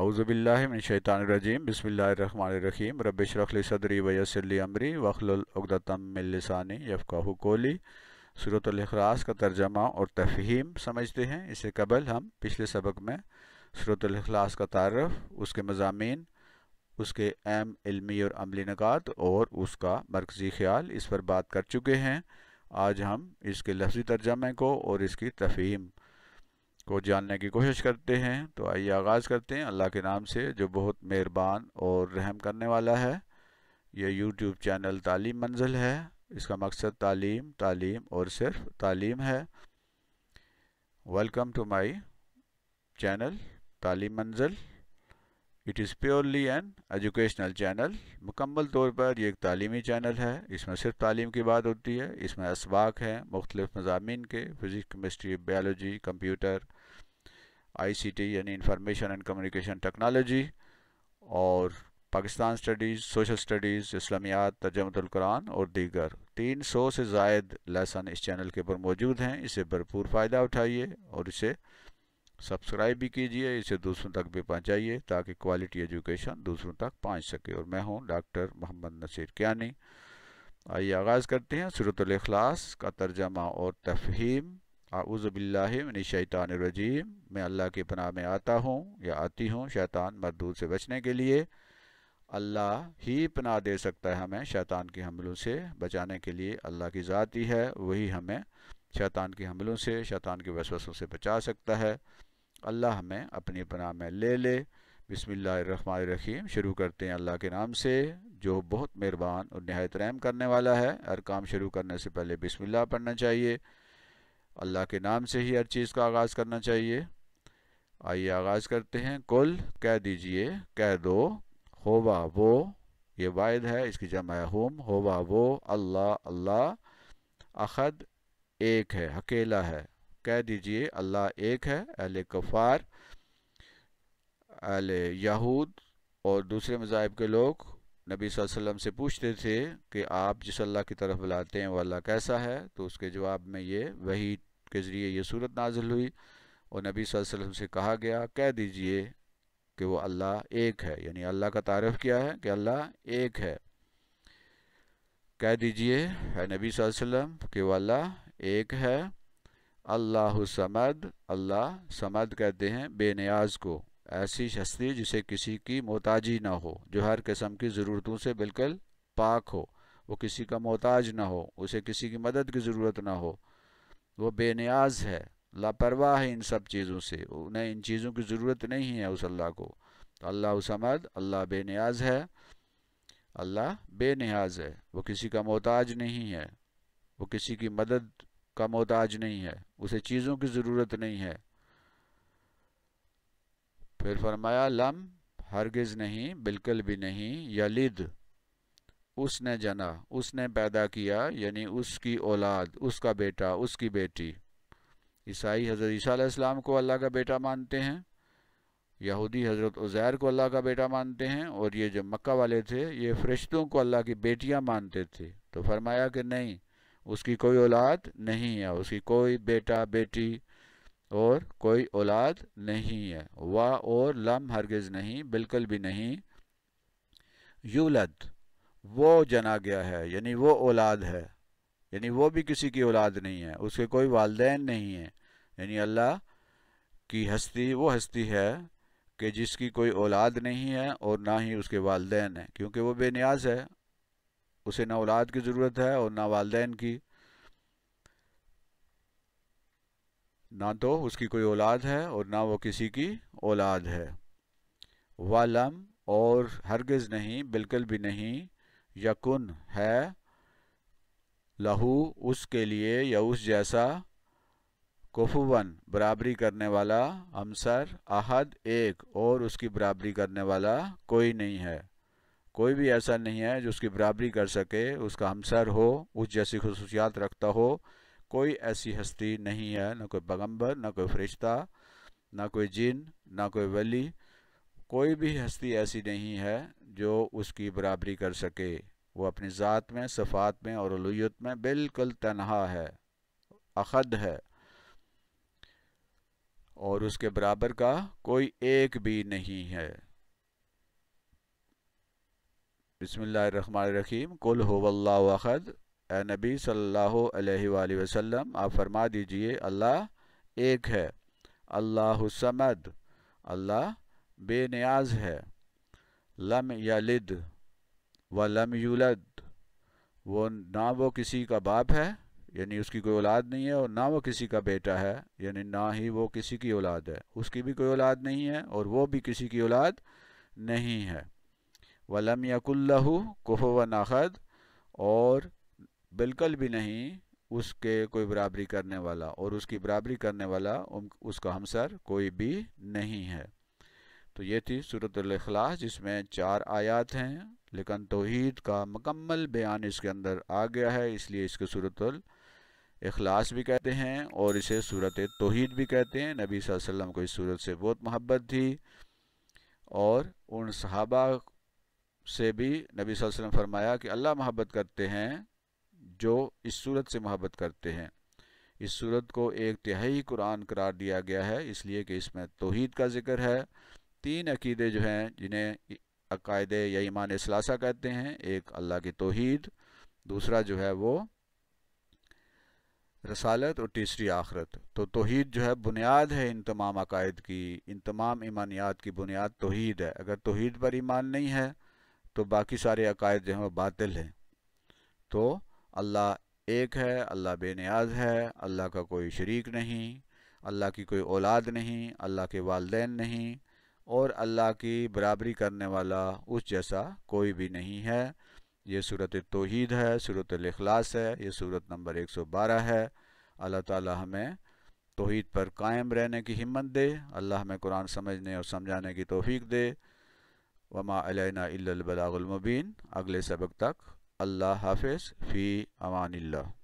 اعوذ باللہ من شیطان الرجیم بسم اللہ الرحمن الرحیم رب شرخ لی صدری ویسر امری عمری وخل من لسانی یفقا کولی صورت الاخلاص کا ترجمہ اور تفہیم سمجھتے ہیں اس سے قبل ہم پچھلے سبق میں صورت الاخلاص کا تعارف اس کے مضامین اس کے اہم علمی اور عملی نکات اور اس کا مرکزی خیال اس پر بات کر چکے ہیں آج ہم اس کے لفظی ترجمے کو اور اس کی تفہیم کو جاننے کی کوشش کرتے ہیں تو آئیے آغاز کرتے ہیں اللہ کے نام سے جو بہت مہربان اور رحم کرنے والا ہے یہ یوٹیوب چینل تعلیم منزل ہے اس کا مقصد تعلیم تعلیم اور صرف تعلیم ہے welcome to my channel Taleem Manzil it is purely an educational channel مکمل طور پر یہ ایک تعلیمی چینل ہے اس میں صرف تعلیم کی بات ہوتی ہے اس میں اسباق ہیں مختلف مضامین کے physics chemistry biology computer I C T یعنی انفارمیشن اینڈ کمیونیکیشن ٹیکنالوجی اور پاکستان اسٹڈیز سوشل اسٹڈیز اسلامیات ترجمت القرآن اور دیگر تین سو سے زائد لیسن اس چینل کے اوپر موجود ہیں اسے بھرپور فائدہ اٹھائیے اور اسے سبسکرائب بھی کیجیے اسے دوسروں تک بھی پہنچائیے تاکہ کوالٹی ایجوکیشن دوسروں تک پہنچ سکے اور میں ہوں ڈاکٹر محمد نصیر کیانی آئیے آغاز کرتے ہیں صورت الاخلاص کا ترجمہ اور تفہیم اعوذ باللہ من الشیطان الرجیم میں اللہ کے پناہ میں آتا ہوں یا آتی ہوں شیطان مردود سے بچنے کے لیے اللہ ہی پناہ دے سکتا ہے ہمیں شیطان کے حملوں سے بچانے کے لیے اللہ کی ذاتی ہے وہی ہمیں شیطان کے حملوں سے شیطان کی وسوسوں سے بچا سکتا ہے اللہ ہمیں اپنی پناہ میں لے لے بسم اللہ الرحمن الرحیم شروع کرتے ہیں اللہ کے نام سے جو بہت مہربان اور نہایت رحم کرنے والا ہے ہر کام شروع کرنے سے پہلے بسم اللہ پڑھنا چاہیے اللہ کے نام سے ہی ہر چیز کا آغاز کرنا چاہیے آئیے آغاز کرتے ہیں کل کہہ دیجئے کہہ دو ہو وا وہ یہ واحد ہے اس کی جمع ہے ہوم ہو وا وہ اللہ اللہ اخد ایک ہے اکیلا ہے کہہ دیجئے اللہ ایک ہے اہل کفار اہل یہود اور دوسرے مذاہب کے لوگ نبی صلی اللہ علیہ وسلم سے پوچھتے تھے کہ آپ جس اللہ کی طرف بلاتے ہیں وہ اللہ کیسا ہے تو اس کے جواب میں یہ وہی کے ذریعے یہ صورت نازل ہوئی اور نبی صلی اللہ علیہ وسلم سے کہا گیا کہہ دیجئے کہ وہ اللہ ایک ہے یعنی اللہ کا تعریف کیا ہے کہ اللہ ایک ہے کہہ دیجئے ہے نبی صلی اللہ علیہ وسلم کہ وہ اللہ ایک ہے اللہ سمد اللہ سمد کہتے ہیں بے نیاز کو ایسی شستی جسے کسی کی محتاجی نہ ہو جو ہر قسم کی ضرورتوں سے بالکل پاک ہو وہ کسی کا محتاج نہ ہو اسے کسی کی مدد کی ضرورت نہ ہو وہ بے نیاز ہے لاپرواہ ہے ان سب چیزوں سے انہیں ان چیزوں کی ضرورت نہیں ہے اس اللہ کو تو اللہ سمد اللہ بے نیاز ہے اللہ بے نیاز ہے وہ کسی کا محتاج نہیں ہے وہ کسی کی مدد کا محتاج نہیں ہے اسے چیزوں کی ضرورت نہیں ہے پھر فرمایا لم ہرگز نہیں بالکل بھی نہیں یلد اس نے جنا اس نے پیدا کیا یعنی اس کی اولاد اس کا بیٹا اس کی بیٹی عیسائی حضرت عیسیٰ علیہ السلام کو اللہ کا بیٹا مانتے ہیں یہودی حضرت عزیر کو اللہ کا بیٹا مانتے ہیں اور یہ جو مکہ والے تھے یہ فرشتوں کو اللہ کی بیٹیاں مانتے تھے تو فرمایا کہ نہیں اس کی کوئی اولاد نہیں ہے اس کی کوئی بیٹا بیٹی اور کوئی اولاد نہیں ہے واہ اور لم ہرگز نہیں بالکل بھی نہیں یولد وہ جنا گیا ہے یعنی وہ اولاد ہے یعنی وہ بھی کسی کی اولاد نہیں ہے اس کے کوئی والدین نہیں ہیں یعنی اللہ کی ہستی وہ ہستی ہے کہ جس کی کوئی اولاد نہیں ہے اور نہ ہی اس کے والدین ہیں کیونکہ وہ بے نیاز ہے اسے نہ اولاد کی ضرورت ہے اور نہ والدین کی نہ تو اس کی کوئی اولاد ہے اور نہ وہ کسی کی اولاد ہے والم اور ہرگز نہیں بالکل بھی نہیں یکن ہے لہو اس کے لیے یا اس جیسا کوفون برابری کرنے والا ہمسر احد ایک اور اس کی برابری کرنے والا کوئی نہیں ہے کوئی بھی ایسا نہیں ہے جو اس کی برابری کر سکے اس کا ہمسر ہو اس جیسی خصوصیات رکھتا ہو کوئی ایسی ہستی نہیں ہے نہ کوئی پیغمبر نہ کوئی فرشتہ نہ کوئی جن نہ کوئی ولی کوئی بھی ہستی ایسی نہیں ہے جو اس کی برابری کر سکے وہ اپنی ذات میں صفات میں اور علویت میں بالکل تنہا ہے اخد ہے ہے اور اس کے برابر کا کوئی ایک بھی نہیں بسم اللہ الرحمن الرحیم کل ہو اللہ اخد اے نبی صلی اللہ علیہ وآلہ وسلم آپ فرما دیجئے اللہ ایک ہے اللہ سمد اللہ بے نیاز ہے لم یلد و لم یولد وہ نہ وہ کسی کا باپ ہے یعنی اس کی کوئی اولاد نہیں ہے اور نہ وہ کسی کا بیٹا ہے یعنی نہ ہی وہ کسی کی اولاد ہے اس کی بھی کوئی اولاد نہیں ہے اور وہ بھی کسی کی اولاد نہیں ہے وہ لم اللہ کوہ و ناخد اور بالکل بھی نہیں اس کے کوئی برابری کرنے والا اور اس کی برابری کرنے والا اس کا ہمسر کوئی بھی نہیں ہے تو یہ تھی صورت الاخلاص جس میں چار آیات ہیں لیکن توحید کا مکمل بیان اس کے اندر آ گیا ہے اس لیے اس کے صورت الاخلاص بھی کہتے ہیں اور اسے صورت توحید بھی کہتے ہیں نبی صلی اللہ علیہ وسلم کو اس صورت سے بہت محبت تھی اور ان صحابہ سے بھی نبی صلی اللہ علیہ وسلم فرمایا کہ اللہ محبت کرتے ہیں جو اس صورت سے محبت کرتے ہیں اس صورت کو ایک تہائی قرآن قرار دیا گیا ہے اس لیے کہ اس میں توحید کا ذکر ہے تین عقیدے جو ہیں جنہیں عقائد یا ایمان اصلاثہ کہتے ہیں ایک اللہ کی توحید دوسرا جو ہے وہ رسالت اور تیسری آخرت تو توحید جو ہے بنیاد ہے ان تمام عقائد کی ان تمام ایمانیات کی بنیاد توحید ہے اگر توحید پر ایمان نہیں ہے تو باقی سارے عقائد جو ہیں وہ باطل ہیں تو اللہ ایک ہے اللہ بے نیاز ہے اللہ کا کوئی شریک نہیں اللہ کی کوئی اولاد نہیں اللہ کے والدین نہیں اور اللہ کی برابری کرنے والا اس جیسا کوئی بھی نہیں ہے یہ صورت توحید ہے صورت الاخلاص ہے یہ صورت نمبر ایک سو بارہ ہے اللہ تعالی ہمیں توحید پر قائم رہنے کی ہمت دے اللہ ہمیں قرآن سمجھنے اور سمجھانے کی توفیق دے وما علینا الا البلاغ المبین اگلے سبق تک اللہ حافظ فی امان اللہ